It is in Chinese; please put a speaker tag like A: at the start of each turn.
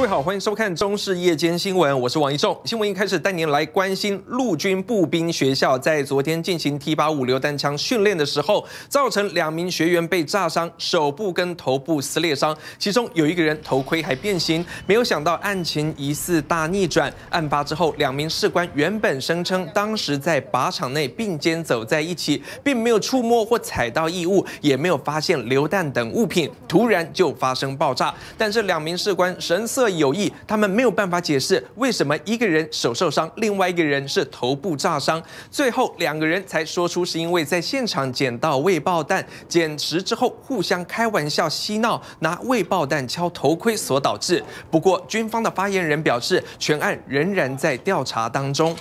A: 各位好，欢迎收看中视夜间新闻，我是王一众。新闻一开始带您来关心陆军步兵学校在昨天进行 T85 榴弹枪训练的时候，造成两名学员被炸伤，手部跟头部撕裂伤，其中有一个人头盔还变形。没有想到案情疑似大逆转，案发之后，两名士官原本声称当时在靶场内并肩走在一起，并没有触摸或踩到异物，也没有发现榴弹等物品，突然就发生爆炸。但是两名士官神色。有意，他们没有办法解释为什么一个人手受伤，另外一个人是头部炸伤。最后两个人才说出是因为在现场捡到未爆弹，捡拾之后互相开玩笑嬉闹，拿未爆弹敲头盔所导致。不过，军方的发言人表示，全案仍然在调查当中。